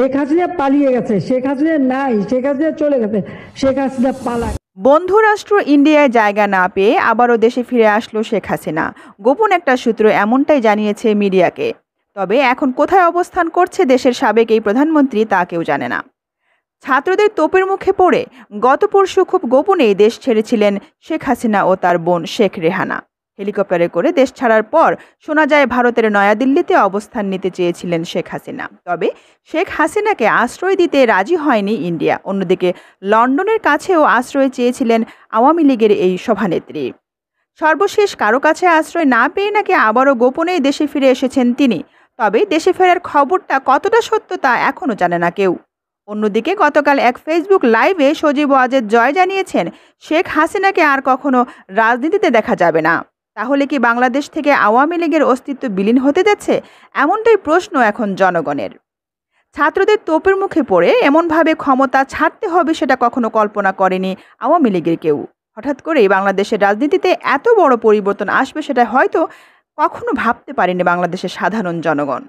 শেখ হাসিনা পালিয়ে গেছে শেখ হাসিনা নাই শেখ হাসিনা চলে গেছে শেখ হাসিনা পালা বন্ধুরাষ্ট্র ইন্ডিয়ায় জায়গা না পেয়ে আবারও দেশে ফিরে আসলো শেখ হাসিনা গোপন একটা সূত্র এমনটাই জানিয়েছে মিডিয়াকে তবে এখন কোথায় অবস্থান করছে দেশের সাবেক এই প্রধানমন্ত্রী তা কেউ জানে না ছাত্রদের তোপের মুখে পড়ে গত পরশু খুব গোপনেই দেশ ছেড়েছিলেন শেখ হাসিনা ও তার বোন শেখ রেহানা হেলিকপ্টারে করে দেশ ছাড়ার পর শোনা যায় ভারতের নয়াদিল্লিতে অবস্থান নিতে চেয়েছিলেন শেখ হাসিনা তবে শেখ হাসিনাকে আশ্রয় দিতে রাজি হয়নি ইন্ডিয়া অন্যদিকে লন্ডনের কাছেও আশ্রয় চেয়েছিলেন আওয়ামী লীগের এই সভানেত্রী সর্বশেষ কারো কাছে আশ্রয় না পেয়ে নাকি আবারও গোপনেই দেশে ফিরে এসেছেন তিনি তবে দেশে ফেরার খবরটা কতটা সত্য তা এখনও জানে না কেউ অন্যদিকে গতকাল এক ফেসবুক লাইভে সজীব ওয়াজেদ জয় জানিয়েছেন শেখ হাসিনাকে আর কখনো রাজনীতিতে দেখা যাবে না তাহলে কি বাংলাদেশ থেকে আওয়ামী লীগের অস্তিত্ব বিলীন হতে যাচ্ছে এমনটাই প্রশ্ন এখন জনগণের ছাত্রদের তোপের মুখে পড়ে এমনভাবে ক্ষমতা ছাড়তে হবে সেটা কখনো কল্পনা করেনি আওয়ামী লীগের কেউ হঠাৎ করেই বাংলাদেশের রাজনীতিতে এত বড় পরিবর্তন আসবে সেটা হয়তো কখনো ভাবতে পারেনি বাংলাদেশের সাধারণ জনগণ